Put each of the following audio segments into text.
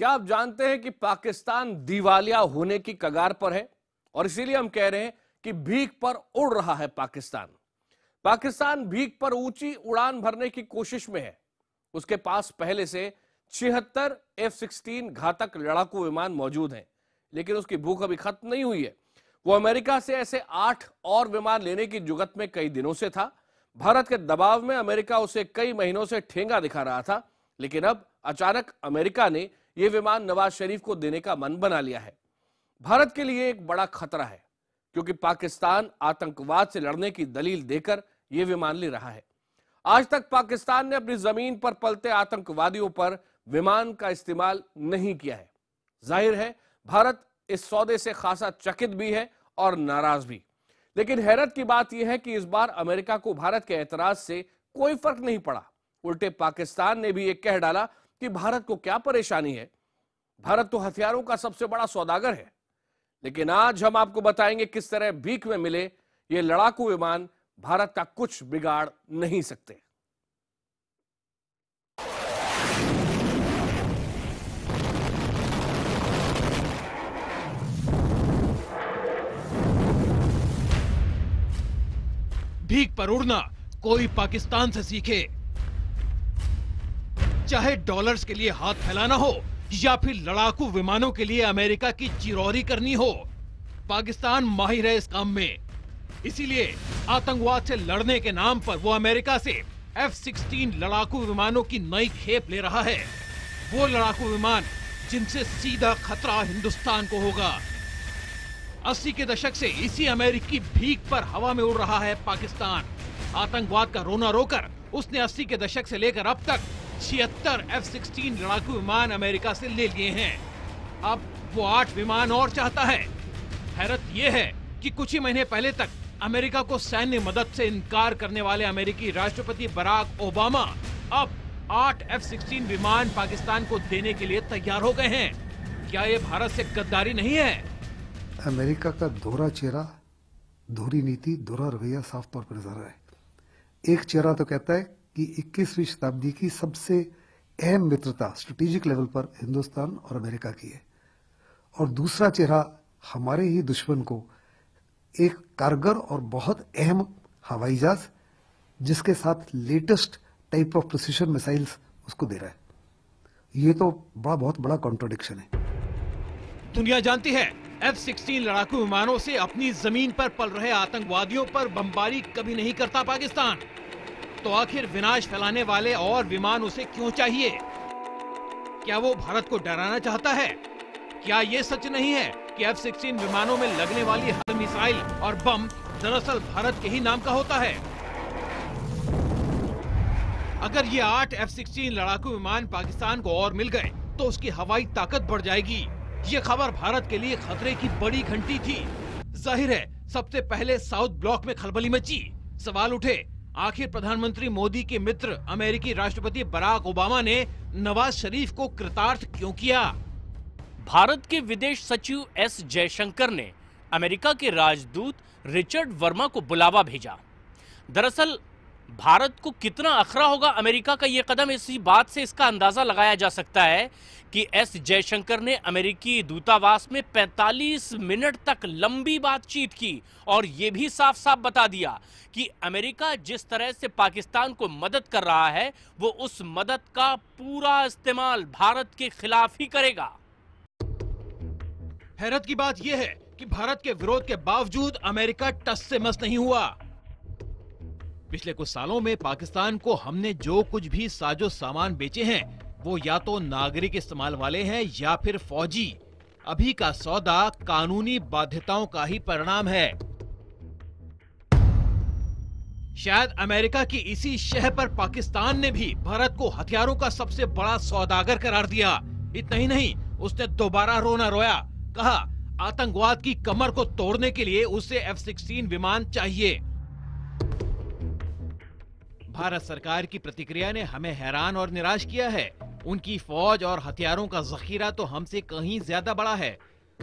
क्या आप जानते हैं कि पाकिस्तान दिवालिया होने की कगार पर है और इसीलिए हम कह रहे हैं कि भीख पर उड़ रहा है पाकिस्तान पाकिस्तान भीख पर ऊंची उड़ान भरने की कोशिश में है उसके पास पहले से छिहत्तर एफ सिक्सटीन घातक लड़ाकू विमान मौजूद हैं लेकिन उसकी भूख अभी खत्म नहीं हुई है वो अमेरिका से ऐसे आठ और विमान लेने की जुगत में कई दिनों से था भारत के दबाव में अमेरिका उसे कई महीनों से ठेंगा दिखा रहा था लेकिन अब अचानक अमेरिका ने ये विमान नवाज शरीफ को देने का मन बना लिया है भारत के लिए एक बड़ा खतरा है क्योंकि पाकिस्तान आतंकवाद से लड़ने की दलील देकर यह विमान ले रहा है आज तक पाकिस्तान ने अपनी जमीन पर पलते आतंकवादियों पर विमान का इस्तेमाल नहीं किया है जाहिर है भारत इस सौदे से खासा चकित भी है और नाराज भी लेकिन हैरत की बात यह है कि इस बार अमेरिका को भारत के एतराज से कोई फर्क नहीं पड़ा उल्टे पाकिस्तान ने भी यह कह डाला कि भारत को क्या परेशानी है भारत तो हथियारों का सबसे बड़ा सौदागर है लेकिन आज हम आपको बताएंगे किस तरह भीख में मिले ये लड़ाकू विमान भारत का कुछ बिगाड़ नहीं सकते भीख पर उड़ना कोई पाकिस्तान से सीखे चाहे डॉलर्स के लिए हाथ फैलाना हो या फिर लड़ाकू विमानों के लिए अमेरिका की चिरौरी करनी हो पाकिस्तान माहिर है इस काम में इसीलिए आतंकवाद से लड़ने के नाम पर वो अमेरिका से एफ सिक्सटीन लड़ाकू विमानों की नई खेप ले रहा है वो लड़ाकू विमान जिनसे सीधा खतरा हिंदुस्तान को होगा 80 के दशक से इसी अमेरिकी भीख पर हवा में उड़ रहा है पाकिस्तान आतंकवाद का रोना रोकर उसने 80 के दशक से लेकर अब तक छिहत्तर एफ सिक्सटीन लड़ाकू विमान अमेरिका से ले लिए हैं अब वो आठ विमान और चाहता है हैरत ये है कि कुछ ही महीने पहले तक अमेरिका को सैन्य मदद से इनकार करने वाले अमेरिकी राष्ट्रपति बराक ओबामा अब आठ एफ सिक्सटीन विमान पाकिस्तान को देने के लिए तैयार हो गए हैं क्या ये भारत से गद्दारी नहीं है अमेरिका का दोहरा चेहरा दोहरी नीति दोहरा रवैया साफ तौर पर नजर है एक चेहरा तो कहता है कि 21वीं शताब्दी की सबसे अहम मित्रता स्ट्रेटेजिक लेवल पर हिंदुस्तान और अमेरिका की है और दूसरा चेहरा हमारे ही दुश्मन को एक कारगर और बहुत अहम हवाई जहाज जिसके साथ latest type of precision missiles उसको दे रहा है ये तो बड़ा बहुत बड़ा कॉन्ट्रोडिक्शन है दुनिया जानती है एफ सिक्सटीन लड़ाकू विमानों से अपनी जमीन पर पल रहे आतंकवादियों पर बमबारी कभी नहीं करता पाकिस्तान तो आखिर विनाश फैलाने वाले और विमान उसे क्यों चाहिए क्या वो भारत को डराना चाहता है क्या ये सच नहीं है कि एफ सिक्सटीन विमानों में लगने वाली हर मिसाइल और बम दरअसल भारत के ही नाम का होता है अगर ये आठ एफ सिक्सटीन लड़ाकू विमान पाकिस्तान को और मिल गए तो उसकी हवाई ताकत बढ़ जाएगी ये खबर भारत के लिए खतरे की बड़ी घंटी थी जाहिर है सबसे पहले साउथ ब्लॉक में खलबली मची सवाल उठे आखिर प्रधानमंत्री मोदी के मित्र अमेरिकी राष्ट्रपति बराक ओबामा ने नवाज शरीफ को कृतार्थ क्यों किया भारत के विदेश सचिव एस जयशंकर ने अमेरिका के राजदूत रिचर्ड वर्मा को बुलावा भेजा दरअसल भारत को कितना अखरा होगा अमेरिका का यह कदम इसी बात से इसका अंदाजा लगाया जा सकता है कि एस जयशंकर ने अमेरिकी दूतावास में 45 मिनट तक लंबी बातचीत की और ये भी साफ साफ बता दिया कि अमेरिका जिस तरह से पाकिस्तान को मदद कर रहा है वो उस मदद का पूरा इस्तेमाल भारत के खिलाफ ही करेगा हैरत की बात यह है कि भारत के विरोध के बावजूद अमेरिका टस से मस नहीं हुआ पिछले कुछ सालों में पाकिस्तान को हमने जो कुछ भी साजो सामान बेचे हैं वो या तो नागरिक इस्तेमाल वाले हैं या फिर फौजी अभी का सौदा कानूनी बाध्यताओं का ही परिणाम है शायद अमेरिका की इसी शह पर पाकिस्तान ने भी भारत को हथियारों का सबसे बड़ा सौदागर करार दिया इतना ही नहीं उसने दोबारा रोना रोया कहा आतंकवाद की कमर को तोड़ने के लिए उसे एफ सिक्सटीन विमान चाहिए भारत सरकार की प्रतिक्रिया ने हमें हैरान और निराश किया है उनकी फौज और हथियारों का जखीरा तो हमसे कहीं ज्यादा बड़ा है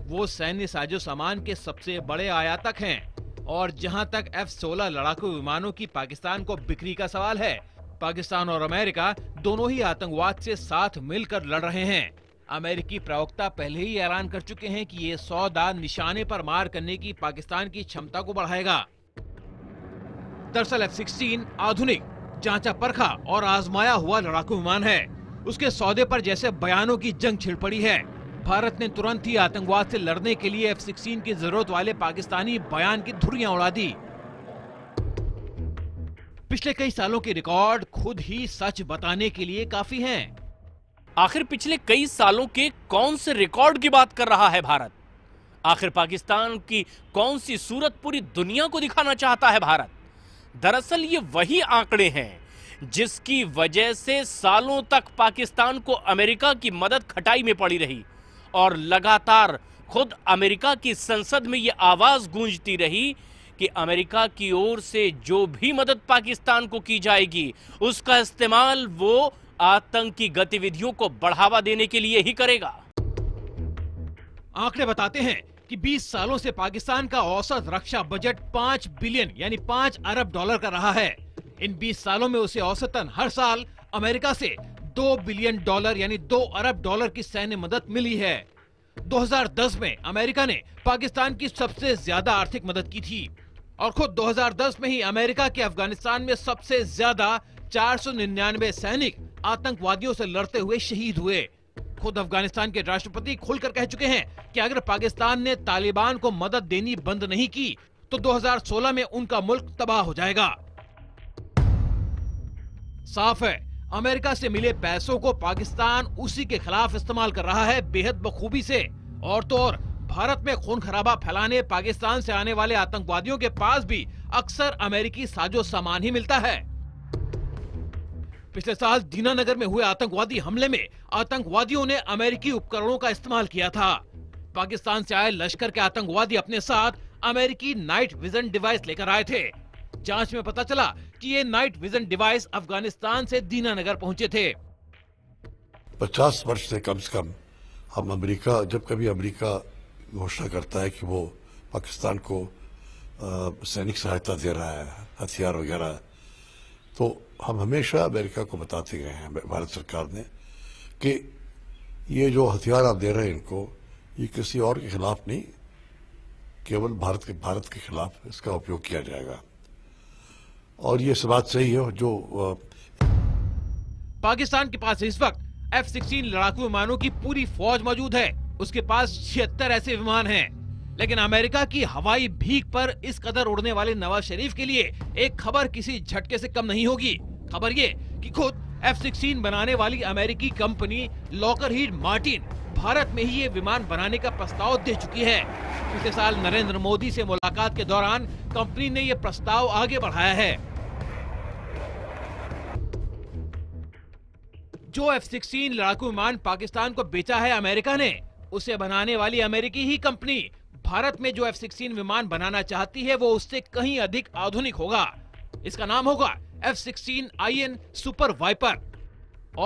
वो सैन्य साजो सामान के सबसे बड़े आयातक हैं और जहां तक एफ सोलह लड़ाकू विमानों की पाकिस्तान को बिक्री का सवाल है पाकिस्तान और अमेरिका दोनों ही आतंकवाद से साथ मिलकर लड़ रहे हैं अमेरिकी प्रवक्ता पहले ही ऐलान कर चुके हैं कि ये सौदा निशाने पर मार करने की पाकिस्तान की क्षमता को बढ़ाएगा दरअसल एफ सिक्सटीन आधुनिक जांचा परखा और आजमाया हुआ लड़ाकू विमान है उसके सौदे पर जैसे बयानों की जंग छिड़ पड़ी है भारत ने तुरंत ही आतंकवाद से लड़ने के लिए एफ सिक्सटीन की जरूरत वाले पाकिस्तानी बयान की धुरियां उड़ा दी पिछले कई सालों के रिकॉर्ड खुद ही सच बताने के लिए काफी हैं। आखिर पिछले कई सालों के कौन से रिकॉर्ड की बात कर रहा है भारत आखिर पाकिस्तान की कौन सी सूरत पूरी दुनिया को दिखाना चाहता है भारत दरअसल ये वही आंकड़े हैं जिसकी वजह से सालों तक पाकिस्तान को अमेरिका की मदद खटाई में पड़ी रही और लगातार खुद अमेरिका की संसद में ये आवाज़ गूंजती रही कि अमेरिका की ओर से जो भी मदद पाकिस्तान को की जाएगी उसका इस्तेमाल वो आतंकी गतिविधियों को बढ़ावा देने के लिए ही करेगा आंकड़े बताते हैं कि 20 सालों से पाकिस्तान का औसत रक्षा बजट 5 बिलियन यानी 5 अरब डॉलर का रहा है इन 20 सालों में उसे औसतन हर साल अमेरिका से 2 बिलियन डॉलर यानी 2 अरब डॉलर की सैन्य मदद मिली है 2010 में अमेरिका ने पाकिस्तान की सबसे ज्यादा आर्थिक मदद की थी और खुद 2010 में ही अमेरिका के अफगानिस्तान में सबसे ज्यादा चार सैनिक आतंकवादियों से लड़ते हुए शहीद हुए खुद अफगानिस्तान के राष्ट्रपति खुलकर कह चुके हैं कि अगर पाकिस्तान ने तालिबान को मदद देनी बंद नहीं की तो 2016 में उनका मुल्क तबाह हो जाएगा साफ है अमेरिका से मिले पैसों को पाकिस्तान उसी के खिलाफ इस्तेमाल कर रहा है बेहद बखूबी से और तो और भारत में खून खराबा फैलाने पाकिस्तान से आने वाले आतंकवादियों के पास भी अक्सर अमेरिकी साजो सामान ही मिलता है पिछले साल दीनानगर में हुए आतंकवादी हमले में आतंकवादियों ने अमेरिकी उपकरणों का इस्तेमाल किया था पाकिस्तान से आए लश्कर के आतंकवादी अपने साथ अमेरिकी नाइट विजन डिवाइस लेकर आए थे जांच में पता चला ये नाइट विजन डिवाइस अफगानिस्तान से दीनानगर पहुंचे थे पचास वर्ष से कम से कम हम अमेरिका जब कभी अमेरिका घोषणा करता है कि वो पाकिस्तान को सैनिक सहायता दे रहा है हथियार वगैरह तो हम हमेशा अमेरिका को बताते गए हैं भारत सरकार ने कि ये जो हथियार आप दे रहे हैं इनको ये किसी और के खिलाफ नहीं केवल भारत के भारत के खिलाफ इसका उपयोग किया जाएगा और ये बात सही है जो पाकिस्तान के पास इस वक्त एफ सिक्सटीन लड़ाकू विमानों की पूरी फौज मौजूद है उसके पास छिहत्तर ऐसे विमान हैं। लेकिन अमेरिका की हवाई भीख पर इस कदर उड़ने वाले नवाज शरीफ के लिए एक खबर किसी झटके से कम नहीं होगी खबर ये कि खुद एफ सिक्सटीन बनाने वाली अमेरिकी company Lockheed Martin Bharat में ही ये विमान बनाने का प्रस्ताव दे चुकी है पिछले साल नरेंद्र मोदी से मुलाकात के दौरान कंपनी ने यह प्रस्ताव आगे बढ़ाया है जो एफ सिक्सटीन लड़ाकू विमान पाकिस्तान को बेचा है अमेरिका ने उसे बनाने वाली अमेरिकी ही कंपनी भारत में जो एफ सिक्सटीन विमान बनाना चाहती है वो उससे कहीं अधिक आधुनिक होगा इसका नाम होगा F sixteen I N super viper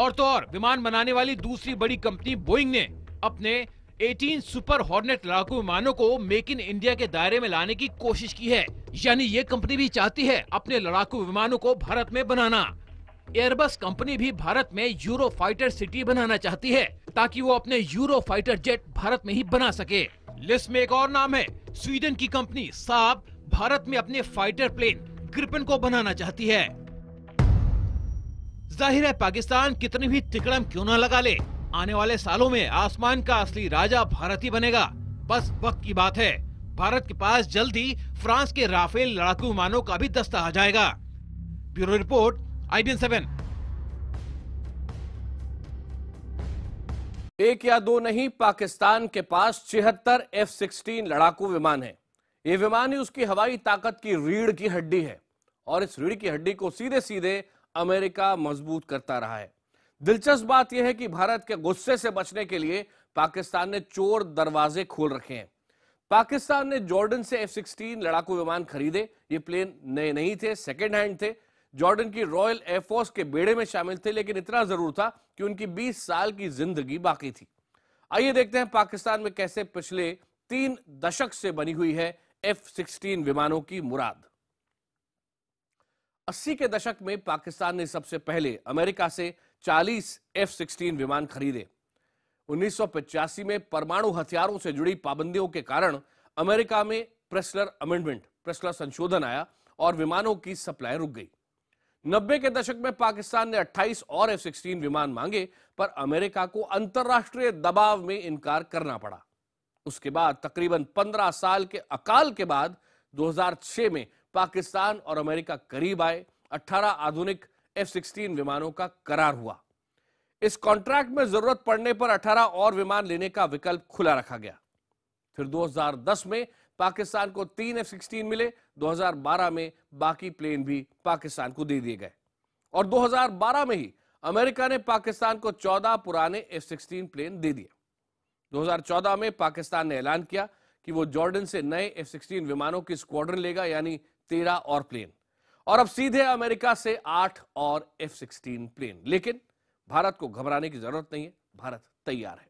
और तो और विमान बनाने वाली दूसरी बड़ी कंपनी बोइंग ने अपने 18 सुपर हॉर्नेट लड़ाकू विमानों को मेक इन इंडिया के दायरे में लाने की कोशिश की है यानी ये कंपनी भी चाहती है अपने लड़ाकू विमानों को भारत में बनाना एयरबस कंपनी भी भारत में यूरो फाइटर सिटी बनाना चाहती है ताकि वो अपने यूरो फाइटर जेट भारत में ही बना सके लिस्ट में एक और नाम है स्वीडन की कंपनी साब भारत में अपने फाइटर प्लेन ग्रिपन को बनाना चाहती है जाहिर है पाकिस्तान कितनी भी तिकड़म क्यों न लगा ले आने वाले सालों में आसमान का असली राजा भारत ही बनेगा बस वक्त की बात है भारत के पास जल्द ही फ्रांस के राफेल लड़ाकू विमानों का भी दस्ता आ जाएगा ब्यूरो रिपोर्ट आई सेवन एक या दो नहीं पाकिस्तान के पास छिहत्तर एफ सिक्सटीन लड़ाकू विमान है ये विमान ही उसकी हवाई ताकत की रीढ़ की हड्डी है और इस रीढ़ की हड्डी को सीधे सीधे अमेरिका मजबूत करता रहा है दिलचस्प बात यह है कि भारत के गुस्से से बचने के लिए पाकिस्तान ने चोर दरवाजे खोल रखे हैं पाकिस्तान ने जॉर्डन से एफ सिक्सटीन लड़ाकू विमान खरीदे ये प्लेन नए नहीं थे सेकेंड हैंड थे जॉर्डन की रॉयल एयरफोर्स के बेड़े में शामिल थे लेकिन इतना जरूर था कि उनकी 20 साल की जिंदगी बाकी थी आइए देखते हैं पाकिस्तान में कैसे पिछले तीन दशक से बनी हुई है एफ सिक्सटीन विमानों की मुराद अस्सी के दशक में पाकिस्तान ने सबसे पहले अमेरिका से 40 एफ सिक्सटीन विमान खरीदे उन्नीस में परमाणु हथियारों से जुड़ी पाबंदियों के कारण अमेरिका में प्रेस्लर अमेंडमेंट प्रेसलर संशोधन आया और विमानों की सप्लाई रुक गई नब्बे के दशक में पाकिस्तान ने 28 और एफ सिक्सटीन विमान मांगे पर अमेरिका को अंतर्राष्ट्रीय दबाव में इनकार करना पड़ा उसके बाद तकरीबन 15 साल के अकाल के बाद 2006 में पाकिस्तान और अमेरिका करीब आए 18 आधुनिक एफ सिक्सटीन विमानों का करार हुआ इस कॉन्ट्रैक्ट में जरूरत पड़ने पर 18 और विमान लेने का विकल्प खुला रखा गया फिर 2010 में पाकिस्तान को तीन एफ सिक्सटीन मिले 2012 में बाकी प्लेन भी पाकिस्तान को दे दिए गए और 2012 में ही अमेरिका ने पाकिस्तान को 14 पुराने एफ सिक्सटीन प्लेन दे दिए 2014 में पाकिस्तान ने ऐलान किया कि वो जॉर्डन से नए एफ सिक्सटीन विमानों की स्क्वाड्रन लेगा यानी तेरह और प्लेन और अब सीधे अमेरिका से आठ और एफ सिक्सटीन प्लेन लेकिन भारत को घबराने की जरूरत नहीं है भारत तैयार है